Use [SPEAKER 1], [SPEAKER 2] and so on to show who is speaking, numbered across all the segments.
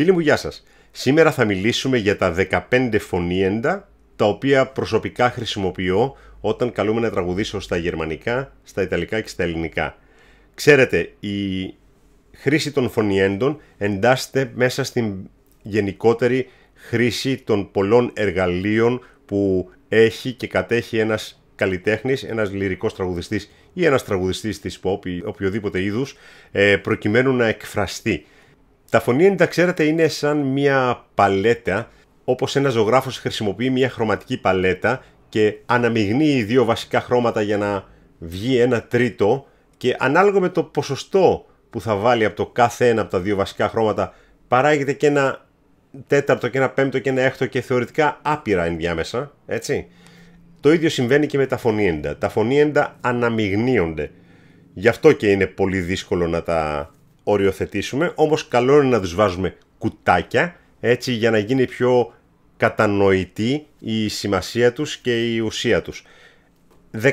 [SPEAKER 1] Φίλοι μου, γεια σας. Σήμερα θα μιλήσουμε για τα 15 φωνήεντα, τα οποία προσωπικά χρησιμοποιώ όταν καλούμε να τραγουδήσω στα γερμανικά, στα ιταλικά και στα ελληνικά. Ξέρετε, η χρήση των φωνιέντων εντάσσεται μέσα στην γενικότερη χρήση των πολλών εργαλείων που έχει και κατέχει ένας καλλιτέχνης, ένας λυρικός τραγουδιστής ή ένας τραγουδιστής της pop ή οποιοδήποτε είδους, ε, προκειμένου να εκφραστεί. Τα φωνήεντα, ξέρετε, είναι σαν μια παλέτα, όπως ένας ζωγράφος χρησιμοποιεί μια χρωματική παλέτα και αναμειγνύει δύο βασικά χρώματα για να βγει ένα τρίτο και ανάλογα με το ποσοστό που θα βάλει από το κάθε ένα από τα δύο βασικά χρώματα παράγεται και ένα τέταρτο και ένα πέμπτο και ένα έκτο και θεωρητικά άπειρα ενδιάμεσα, έτσι. Το ίδιο συμβαίνει και με τα φωνήεντα. Τα φωνήεντα αναμειγνύονται. Γι' αυτό και είναι πολύ δύσκολο να τα οριοθετήσουμε, όμως καλό είναι να τους βάζουμε κουτάκια, έτσι για να γίνει πιο κατανοητή η σημασία τους και η ουσία τους.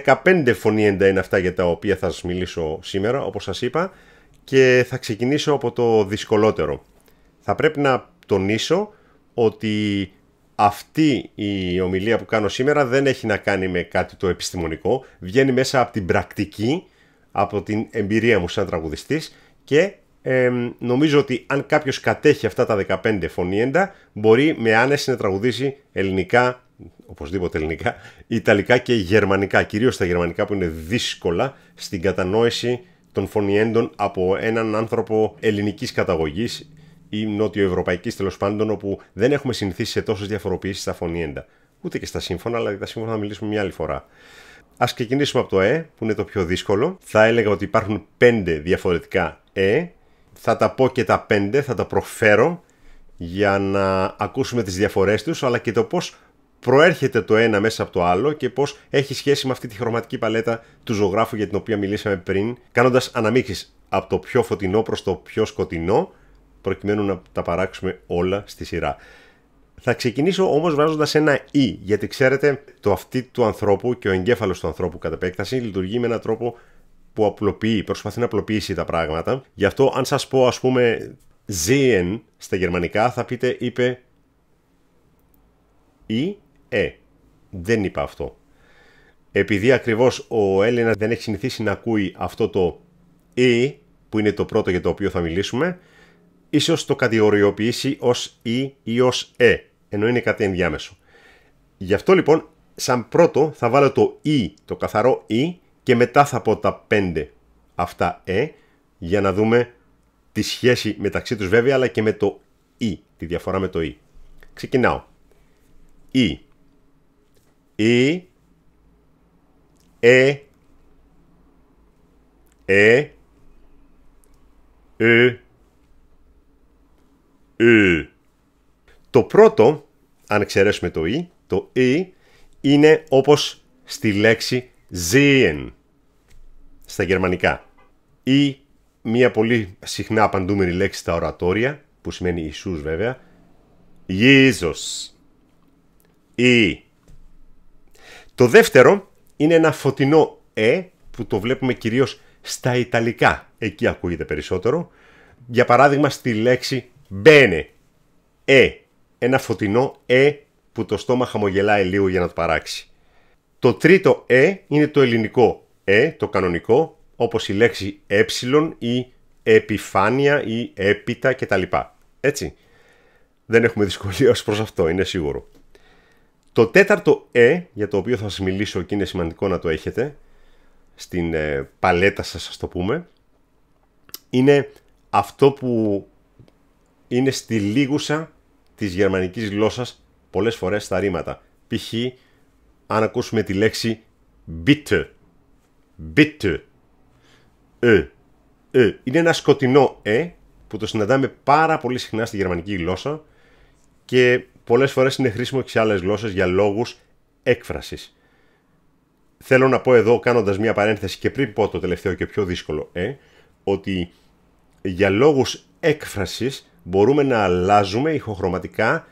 [SPEAKER 1] 15 φωνήεντα είναι αυτά για τα οποία θα σας μιλήσω σήμερα, όπως σας είπα, και θα ξεκινήσω από το δυσκολότερο. Θα πρέπει να τονίσω ότι αυτή η ομιλία που κάνω σήμερα δεν έχει να κάνει με κάτι το επιστημονικό, βγαίνει μέσα από την πρακτική, από την εμπειρία μου σαν τραγουδιστής και ε, νομίζω ότι αν κάποιος κατέχει αυτά τα 15 φωνήεντα, μπορεί με άνεση να τραγουδήσει ελληνικά, οπωσδήποτε ελληνικά, ιταλικά και γερμανικά. Κυρίως τα γερμανικά που είναι δύσκολα στην κατανόηση των φωνήεντων από έναν άνθρωπο ελληνικής καταγωγής ή Ευρωπαϊκή τέλος πάντων, όπου δεν έχουμε συνηθίσει σε τόσες διαφοροποιήσεις στα φωνήεντα. Ούτε και στα σύμφωνα, αλλά τα σύμφωνα θα μιλήσουμε μια άλλη φορά. Ας ξεκινήσουμε από το Ε, που είναι το πιο δύσκολο. Θα έλεγα ότι υπάρχουν 5 διαφορετικά Ε, θα τα πω και τα πέντε, θα τα προφέρω για να ακούσουμε τις διαφορές τους, αλλά και το πώς προέρχεται το ένα μέσα από το άλλο και πώς έχει σχέση με αυτή τη χρωματική παλέτα του ζωγράφου για την οποία μιλήσαμε πριν, κάνοντας αναμίξεις από το πιο φωτεινό προς το πιο σκοτεινό, προκειμένου να τα παράξουμε όλα στη σειρά. Θα ξεκινήσω όμως βάζοντας ένα «η», γιατί ξέρετε το αυτή του ανθρώπου και ο εγκέφαλος του ανθρώπου κατά επέκταση λειτουργεί με έναν τρόπο που απλοποιεί, προσπαθεί να απλοποιήσει τα πράγματα. Γι' αυτό αν σας πω ας πούμε ζήεν στα γερμανικά θα πείτε είπε «ή ε». Δεν είπα αυτό. Επειδή ακριβώς ο Έλληνας δεν έχει συνηθίσει να ακούει αυτό το «ή» «Ε», που είναι το πρώτο για το οποίο θα μιλήσουμε, ίσως το κατηγοριοποιήσει ως «ή» ή ως «ε», ενώ είναι κάτι ενδιάμεσο. Γι' αυτό λοιπόν, σαν πρώτο θα βάλω το «ή», το καθαρό «ή», και μετά θα πω τα πέντε αυτά ε για να δούμε τη σχέση μεταξύ τους βέβαια αλλά και με το Ι, τη διαφορά με το Ι. Ξεκινάω. Ι Ι «ε», «ε», «ε», «ε». Το πρώτο, αν εξαιρέσουμε το Ι, το «ε» είναι όπως στη λέξη sehen στα γερμανικά ή μια πολύ συχνά απαντούμενη λέξη στα ορατόρια που σημαίνει Ιησούς βέβαια Jesus ή το δεύτερο είναι ένα φωτεινό «ε» που το βλέπουμε κυρίως στα Ιταλικά. Εκεί ακούγεται περισσότερο. Για παράδειγμα στη λέξη «μπένε», «ε». Ένα φωτεινό «ε» που το στόμα χαμογελάει λίγο για να το παράξει. Το τρίτο ε είναι το ελληνικό ε, το κανονικό, όπως η λέξη ε ή επιφάνεια ή έπιτα κτλ. Έτσι. Δεν έχουμε δυσκολία ως προς αυτό, είναι σίγουρο. Το τέταρτο ε, για το οποίο θα σας μιλήσω και είναι σημαντικό να το έχετε, στην ε, παλέτα σας ας το πούμε, είναι αυτό που είναι στη λίγουσα της γερμανικής γλώσσας πολλές φορές στα ρήματα. Π.χ αν ακούσουμε τη λέξη bitte. Bitte. Ε. Ε. Είναι ένα σκοτεινό ε που το συναντάμε πάρα πολύ συχνά στη γερμανική γλώσσα και πολλές φορές είναι χρήσιμο και σε άλλες γλώσσες για λόγους έκφρασης. Θέλω να πω εδώ, κάνοντας μια παρένθεση και πριν πω το τελευταίο και πιο δύσκολο ε, ότι για λόγους έκφρασης μπορούμε να αλλάζουμε ηχοχρωματικά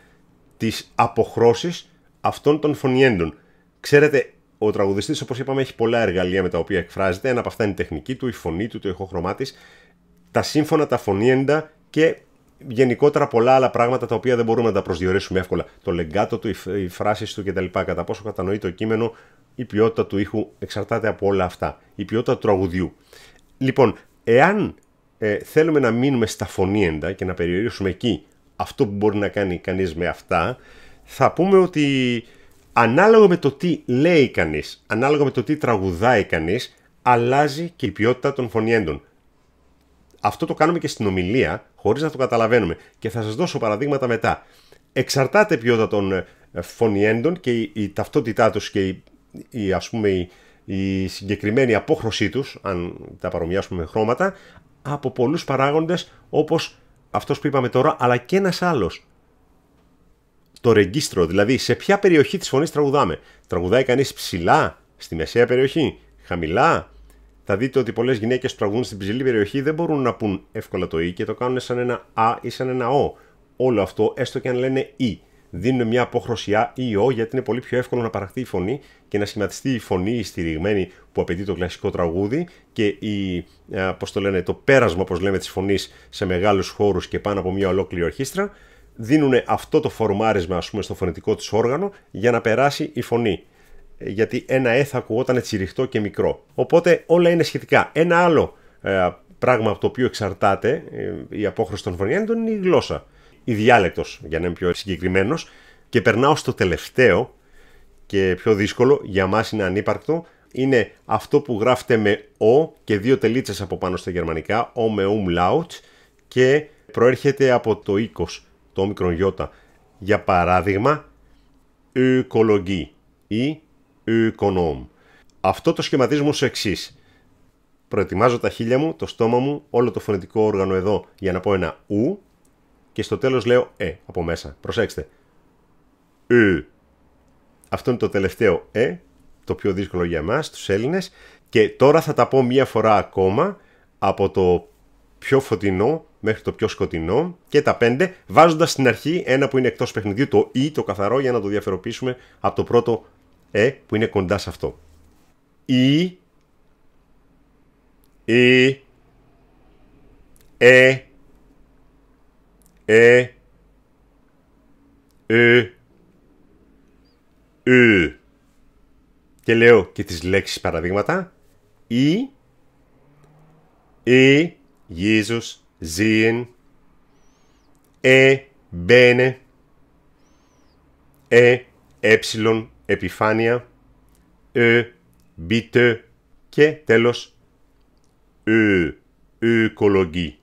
[SPEAKER 1] τις αποχρώσεις αυτών των φωνιέντων. Ξέρετε, ο τραγουδιστής, όπως είπαμε, έχει πολλά εργαλεία με τα οποία εκφράζεται. Ένα από αυτά είναι η τεχνική του, η φωνή του, το ηχοχρωμά της, τα σύμφωνα, τα φωνήεντα και γενικότερα πολλά άλλα πράγματα τα οποία δεν μπορούμε να τα προσδιορίσουμε εύκολα. Το λεγκάτο του, οι φράσεις του κτλ. Κατά πόσο κατανοεί το κείμενο, η ποιότητα του ήχου εξαρτάται από όλα αυτά. Η ποιότητα του τραγουδιού. Λοιπόν, εάν ε, θέλουμε να μείνουμε στα φωνήεντα και να περιορίσουμε εκεί αυτό που μπορεί να κάνει κανείς με αυτά, θα πούμε ότι ανάλογα με το τι λέει κανείς, ανάλογα με το τι τραγουδάει κανείς, αλλάζει και η ποιότητα των φωνιέντων. Αυτό το κάνουμε και στην ομιλία, χωρίς να το καταλαβαίνουμε. Και θα σας δώσω παραδείγματα μετά. Εξαρτάται η ποιότητα των ε, φωνιέντων και η, ταυτότητά τους και η, ας πούμε, η, η συγκεκριμένη απόχρωσή τους, αν τα παρομοιάσουμε με χρώματα, από πολλούς παράγοντες όπως αυτός που είπαμε τώρα, αλλά και ένας άλλος, το ρεγκίστρο, δηλαδή σε ποια περιοχή της φωνής τραγουδάμε. Τραγουδάει κανείς ψηλά, στη μεσαία περιοχή, χαμηλά. Θα δείτε ότι πολλές γυναίκες που τραγουδούν στην ψηλή περιοχή δεν μπορούν να πούν εύκολα το ή και το κάνουν σαν ένα α ή σαν ένα ο. Όλο αυτό, έστω και αν λένε ή. Δίνουν μια απόχρωση α ή ο γιατί είναι πολύ πιο εύκολο να παραχθεί η φωνή και να σχηματιστεί η φωνή η στηριγμένη που απαιτεί το κλασικό τραγούδι και η, ε, το, πέρασμα, όπως λέμε, της φωνής σε μεγάλους χώρους και πάνω από μια ολόκληρη ορχήστρα δίνουν αυτό το φορμάρισμα ας πούμε, στο φωνητικό του όργανο για να περάσει η φωνή. Ε, γιατί ένα ε θα ακουγόταν τσιριχτό και μικρό. Οπότε όλα είναι σχετικά. Ένα άλλο ε, πράγμα από το οποίο εξαρτάται ε, η απόχρωση των φωνιάντων είναι η γλώσσα. Η διάλεκτος, για να είμαι πιο συγκεκριμένος. Και περνάω στο τελευταίο και πιο δύσκολο, για μας είναι ανύπαρκτο, είναι αυτό που γράφεται με «ο» και δύο τελίτσες από πάνω στα γερμανικά, «ο» με «umlaut» και προέρχεται από το «οίκος» το όμικρον Για παράδειγμα, οικολογή ή οικονόμ. Αυτό το σχηματίζουμε ως εξής. Προετοιμάζω τα χείλια μου, το στόμα μου, όλο το φωνητικό όργανο εδώ για να πω ένα ου και στο τέλος λέω ε από μέσα. Προσέξτε. Ε. Αυτό είναι το τελευταίο ε, το πιο δύσκολο για μας, τους Έλληνες. Και τώρα θα τα πω μία φορά ακόμα από το πιο φωτεινό μέχρι το πιο σκοτεινό και τα 5 βάζοντας στην αρχή ένα που είναι εκτός παιχνιδιού, το «η», το καθαρό για να το διαφοροποιήσουμε από το πρώτο «ε» που είναι κοντά σε αυτό. «Ι», Ε «ε», «ε», «ε», «ε». Και λέω και τις λέξεις παραδείγματα «Ι», Ε «Jesus», zien, ε, μπαίνε, ε, έψιλον, επιφάνεια, ε, μπίτε και τέλος ε, οικολογή.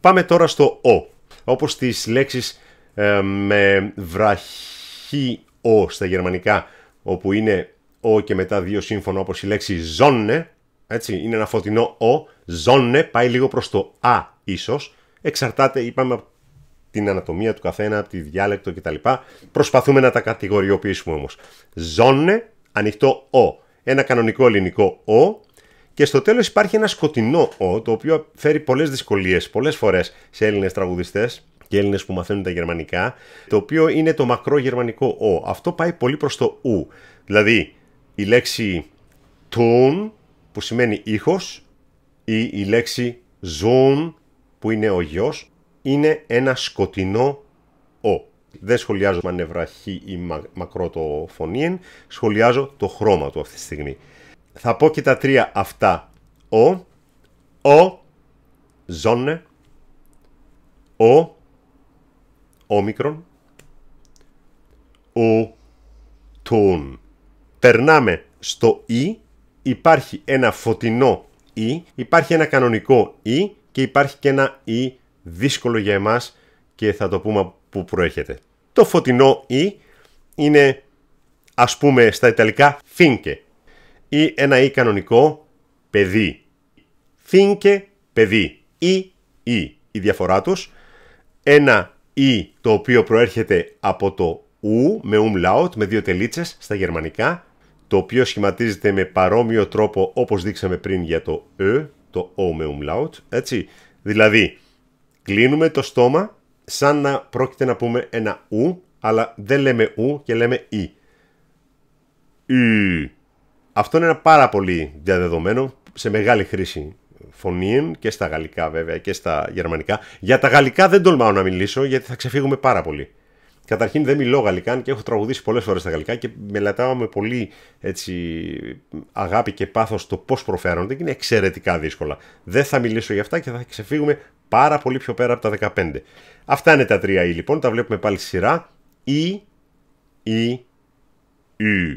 [SPEAKER 1] Πάμε τώρα στο ο, όπως τις λέξεις ε, με βραχή ο στα γερμανικά, όπου είναι ο και μετά δύο σύμφωνα όπως η λέξη ζώνε, έτσι, είναι ένα φωτεινό ο, ζώνε πάει λίγο προς το α ίσως. Εξαρτάται, είπαμε, από την ανατομία του καθένα, από τη διάλεκτο κτλ. Προσπαθούμε να τα κατηγοριοποιήσουμε όμως. Ζώνε, ανοιχτό ο. Ένα κανονικό ελληνικό ο. Και στο τέλος υπάρχει ένα σκοτεινό ο, το οποίο φέρει πολλές δυσκολίες, πολλές φορές σε Έλληνες τραγουδιστές και Έλληνες που μαθαίνουν τα γερμανικά, το οποίο είναι το μακρό γερμανικό ο. Αυτό πάει πολύ προς το ου. Δηλαδή, η λέξη tone, που σημαίνει ήχος, ή η λέξη zoom που είναι ο γιος είναι ένα σκοτεινό ο. Δεν σχολιάζω αν ή μακρό το φωνήεν, σχολιάζω το χρώμα του αυτή τη στιγμή. Θα πω και τα τρία αυτά. Ο, ο, ζώνε, ο, όμικρον, ο, τον. Περνάμε στο «η». Υπάρχει ένα φωτεινό «η», υπάρχει ένα κανονικό «η» και υπάρχει και ένα «η» δύσκολο για εμάς και θα το πούμε που προέρχεται. Το φωτεινό «η» είναι ας πούμε στα Ιταλικά «finke» ή ένα «η» κανονικό «παιδί». «Finke» «παιδί» ή «η» η ειναι ας πουμε στα ιταλικα κανονικό «παιδί». «Φίνκε» «παιδί» «ι» «ι» η ενα η κανονικο παιδι φινκε παιδι η η η διαφορα τους. Ένα «η» το οποίο προέρχεται από το «ου» με umlaut, με δύο τελίτσες στα γερμανικά το οποίο σχηματίζεται με παρόμοιο τρόπο όπως δείξαμε πριν για το «ε», το «o» με umlaut, έτσι. Δηλαδή, κλείνουμε το στόμα σαν να πρόκειται να πούμε ένα «ου», αλλά δεν λέμε «ου» και λέμε «η». Αυτό είναι ένα πάρα πολύ διαδεδομένο, σε μεγάλη χρήση φωνήεν και στα γαλλικά βέβαια και στα γερμανικά. Για τα γαλλικά δεν τολμάω να μιλήσω γιατί θα ξεφύγουμε πάρα πολύ. Καταρχήν δεν μιλώ γαλλικά και έχω τραγουδήσει πολλές φορές στα γαλλικά και μελετάω με πολύ έτσι, αγάπη και πάθος το πώς προφέρονται και είναι εξαιρετικά δύσκολα. Δεν θα μιλήσω για αυτά και θα ξεφύγουμε πάρα πολύ πιο πέρα από τα 15. Αυτά είναι τα τρία «η» λοιπόν, τα βλέπουμε πάλι σειρά. «Η», «η», «ü».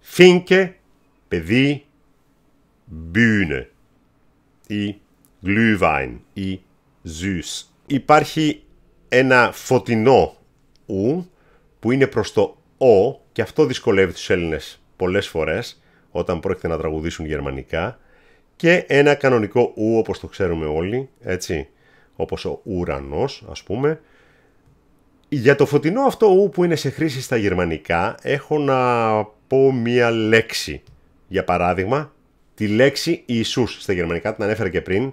[SPEAKER 1] Φίνκε, παιδί, μπυνε Ή Glühwein ή Süß. Υπάρχει ένα φωτεινό ου που είναι προς το ο και αυτό δυσκολεύει τους Έλληνες πολλές φορές όταν πρόκειται να τραγουδήσουν γερμανικά και ένα κανονικό ου όπως το ξέρουμε όλοι, έτσι, όπως ο ουρανός ας πούμε. Για το φωτεινό αυτό ου που είναι σε χρήση στα γερμανικά έχω να πω μία λέξη. Για παράδειγμα, τη λέξη Ιησούς στα γερμανικά, την ανέφερα και πριν,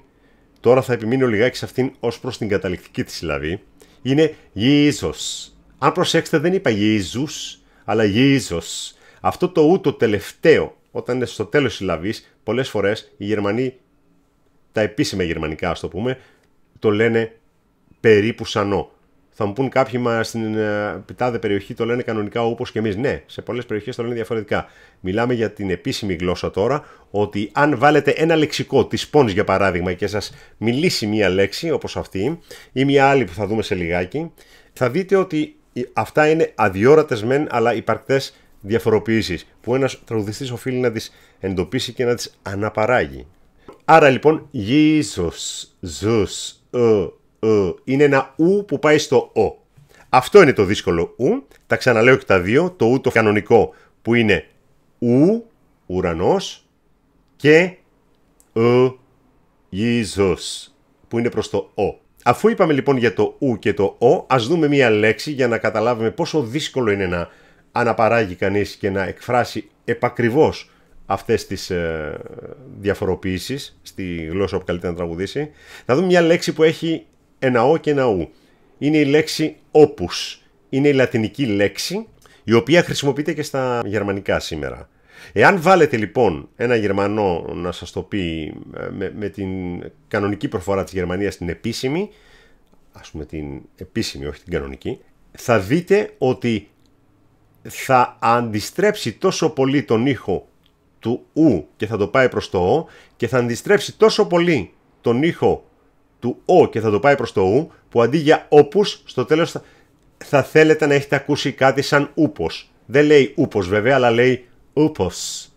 [SPEAKER 1] τώρα θα επιμείνω λιγάκι σε αυτήν ως προς την καταληκτική της συλλαβή, είναι Ιησούς αν προσέξετε δεν είπα Ιησούς, αλλά Ιησούς. Αυτό το ου το τελευταίο, όταν είναι στο τέλος συλλαβής, πολλές φορές οι Γερμανοί, τα επίσημα γερμανικά ας το πούμε, το λένε περίπου σαν ο. Θα μου πούν κάποιοι μα στην ε, πιτάδε περιοχή το λένε κανονικά όπως και εμείς. Ναι, σε πολλές περιοχές το λένε διαφορετικά. Μιλάμε για την επίσημη γλώσσα τώρα, ότι αν βάλετε ένα λεξικό της Πόνης για παράδειγμα και σας μιλήσει μία λέξη όπως αυτή ή μία άλλη που θα δούμε σε λιγάκι, θα δείτε ότι αυτά είναι αδιόρατες μεν, αλλά υπαρκτές διαφοροποιήσεις. που ένας τραγουδιστής οφείλει να τις εντοπίσει και να τις αναπαράγει. Άρα λοιπόν, Jesus, Zeus, ε, ε, είναι ένα ου που πάει στο ο. Αυτό είναι το δύσκολο ου. Τα ξαναλέω και τα δύο. Το ου το κανονικό που είναι ου, ουρανός και ε, Jesus, που είναι προς το ο. Αφού είπαμε λοιπόν για το «ου» και το «ο», ας δούμε μία λέξη για να καταλάβουμε πόσο δύσκολο είναι να αναπαράγει κανείς και να εκφράσει επακριβώς αυτές τις ε, διαφοροποιήσεις στη γλώσσα που καλύτερα να τραγουδήσει. Να δούμε μια λέξη που έχει ένα «ο» και ένα «ου». Είναι η λέξη όπους. Είναι η λατινική λέξη η οποία χρησιμοποιείται και στα γερμανικά σήμερα. Εάν βάλετε λοιπόν ένα Γερμανό να σας το πει ε, με, την κανονική προφορά της Γερμανίας την επίσημη, ας πούμε την επίσημη όχι την κανονική, θα δείτε ότι θα αντιστρέψει τόσο πολύ τον ήχο του ου και θα το πάει προς το ο και θα αντιστρέψει τόσο πολύ τον ήχο του ο και θα το πάει προς το ου που αντί για όπους στο τέλος θα, θα θέλετε να έχετε ακούσει κάτι σαν ούπος. Δεν λέει ούπος βέβαια αλλά λέει όπως,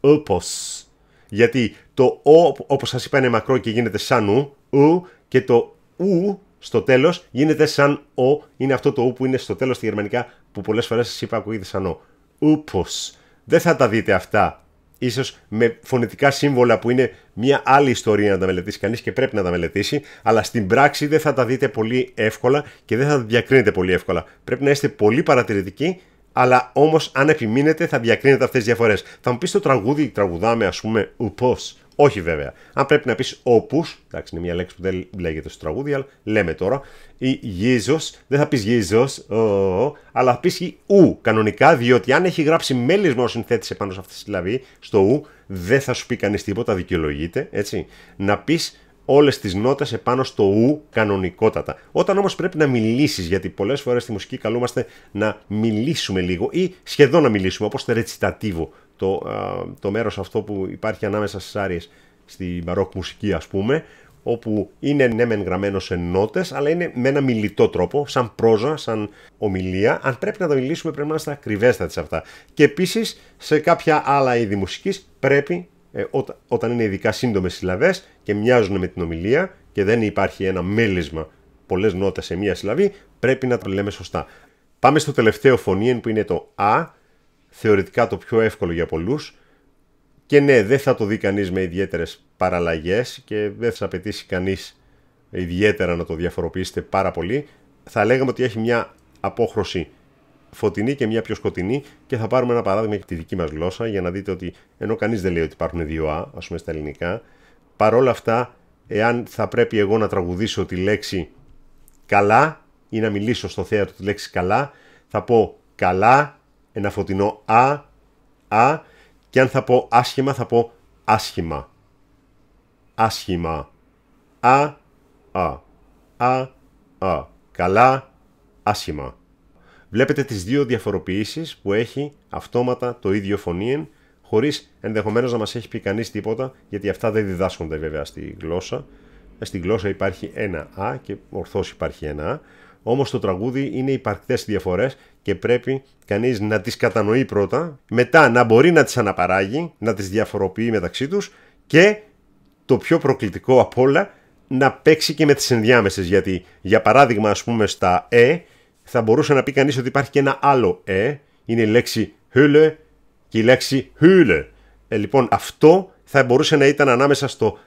[SPEAKER 1] όπως. Γιατί το ο, όπως σας είπα, είναι μακρό και γίνεται σαν ου, και το ου στο τέλος γίνεται σαν ο, είναι αυτό το ου που είναι στο τέλος στη γερμανικά που πολλές φορές σας είπα ακούγεται σαν ο. Ούπος. Δεν θα τα δείτε αυτά. Ίσως με φωνητικά σύμβολα που είναι μια άλλη ιστορία να τα μελετήσει κανείς και πρέπει να τα μελετήσει, αλλά στην πράξη δεν θα τα δείτε πολύ εύκολα και δεν θα τα διακρίνετε πολύ εύκολα. Πρέπει να είστε πολύ παρατηρητικοί αλλά όμως αν επιμείνετε θα διακρίνετε αυτές τις διαφορές. Θα μου πεις το τραγούδι, τραγουδάμε, ας πούμε, ουπός. Όχι βέβαια. Αν πρέπει να πεις όπου, εντάξει είναι μια λέξη που δεν λέγεται στο τραγούδι, αλλά λέμε τώρα, ή γίζος, δεν θα πεις γίζος, αλλά θα πεις ου κανονικά, διότι αν έχει γράψει μέλισμα ο συνθέτης επάνω σε αυτή τη συλλαβή, στο ου, δεν θα σου πει κανείς τίποτα, δικαιολογείται, έτσι. Να πεις όλες τις νότες επάνω στο ου κανονικότατα. Όταν όμως πρέπει να μιλήσεις, γιατί πολλές φορές στη μουσική καλούμαστε να μιλήσουμε λίγο ή σχεδόν να μιλήσουμε, όπως το ρετσιτατίβο, το, το μέρος αυτό που υπάρχει ανάμεσα στις άριες στη μπαρόκ μουσική, ας πούμε, όπου είναι ναι μεν γραμμένο σε νότες, αλλά είναι με ένα μιλητό τρόπο, σαν πρόζα, σαν ομιλία. Αν πρέπει να το μιλήσουμε, πρέπει να είμαστε ακριβέστατοι σε αυτά. Και επίσης σε κάποια άλλα είδη μουσικής πρέπει ε, όταν είναι ειδικά σύντομες συλλαβές και μοιάζουν με την ομιλία και δεν υπάρχει ένα μέλισμα πολλές νότες σε μία συλλαβή, πρέπει να το λέμε σωστά. Πάμε στο τελευταίο φωνήεν που είναι το «α», θεωρητικά το πιο εύκολο για πολλούς, και ναι, δεν θα το δει κανείς με ιδιαίτερες παραλλαγές και δεν θα απαιτήσει κανείς ιδιαίτερα να το διαφοροποιήσετε πάρα πολύ. Θα λέγαμε ότι έχει μια απόχρωση φωτεινή και μια πιο σκοτεινή και θα πάρουμε ένα παράδειγμα και τη δική μας γλώσσα για να δείτε ότι ενώ κανείς δεν λέει ότι υπάρχουν δύο «α» ας πούμε στα ελληνικά παρόλα αυτά εάν θα πρέπει εγώ να τραγουδήσω τη λέξη «καλά» ή να μιλήσω στο θέατρο τη λέξη «καλά» θα πω «καλά», ένα φωτεινό «α», «α» και αν θα πω «άσχημα» θα πω «άσχημα», «άσχημα», «α», «α», «α», «α», «καλά», «άσχημα». Βλέπετε τις δύο διαφοροποιήσεις που έχει αυτόματα το ίδιο φωνήεν, χωρίς ενδεχομένως να μας έχει πει κανείς τίποτα, γιατί αυτά δεν διδάσκονται βέβαια στη γλώσσα. Ε, στη γλώσσα υπάρχει ένα «α» και ορθώς υπάρχει ένα «α». Όμως το τραγούδι είναι υπαρκτές διαφορές και πρέπει κανείς να τις κατανοεί πρώτα, μετά να μπορεί να τις αναπαράγει, να τις διαφοροποιεί μεταξύ τους και το πιο προκλητικό απ' όλα να παίξει και με τις ενδιάμεσες γιατί για παράδειγμα ας πούμε στα «ε» e, θα μπορούσε να πει κανείς ότι υπάρχει και ένα άλλο «ε», είναι η λέξη «hülle» και η λέξη «hülle». Ε, λοιπόν, αυτό θα μπορούσε να ήταν ανάμεσα στο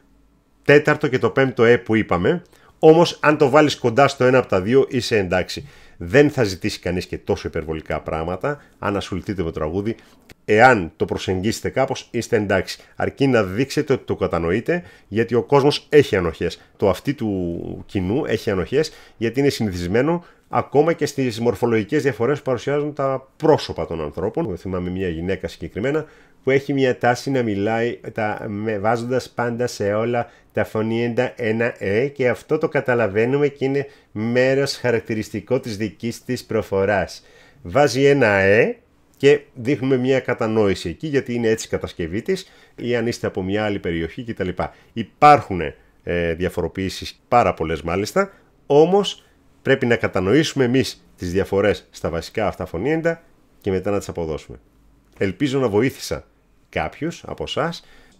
[SPEAKER 1] τέταρτο και το πέμπτο «ε» που είπαμε Όμως, αν το βάλεις κοντά στο ένα από τα δύο, είσαι εντάξει. Δεν θα ζητήσει κανείς και τόσο υπερβολικά πράγματα. Αν ασχοληθείτε με το τραγούδι, εάν το προσεγγίσετε κάπως, είστε εντάξει. Αρκεί να δείξετε ότι το κατανοείτε, γιατί ο κόσμος έχει ανοχές. Το αυτή του κοινού έχει ανοχές, γιατί είναι συνηθισμένο ακόμα και στις μορφολογικές διαφορές που παρουσιάζουν τα πρόσωπα των ανθρώπων. Θυμάμαι μια γυναίκα συγκεκριμένα που έχει μια τάση να μιλάει τα, με, βάζοντας πάντα σε όλα τα φωνήεντα ένα «ε» και αυτό το καταλαβαίνουμε και είναι μέρος χαρακτηριστικό της δικής της προφοράς. Βάζει ένα «ε» και δείχνουμε μια κατανόηση εκεί γιατί είναι έτσι η κατασκευή της ή αν είστε από μια άλλη περιοχή κτλ. Υπάρχουν ε, διαφοροποιήσεις πάρα πολλές μάλιστα, όμως πρέπει να κατανοήσουμε εμείς τις διαφορές στα βασικά αυτά φωνήεντα και μετά να τις αποδώσουμε. Ελπίζω να βοήθησα κάποιους από εσάς.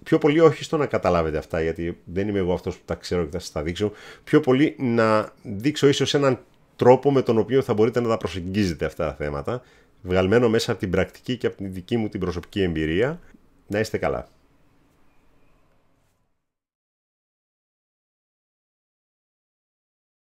[SPEAKER 1] Πιο πολύ όχι στο να καταλάβετε αυτά, γιατί δεν είμαι εγώ αυτός που τα ξέρω και θα σας τα δείξω. Πιο πολύ να δείξω ίσως έναν τρόπο με τον οποίο θα μπορείτε να τα προσεγγίζετε αυτά τα θέματα, βγαλμένο μέσα από την πρακτική και από την δική μου την προσωπική εμπειρία. Να είστε καλά.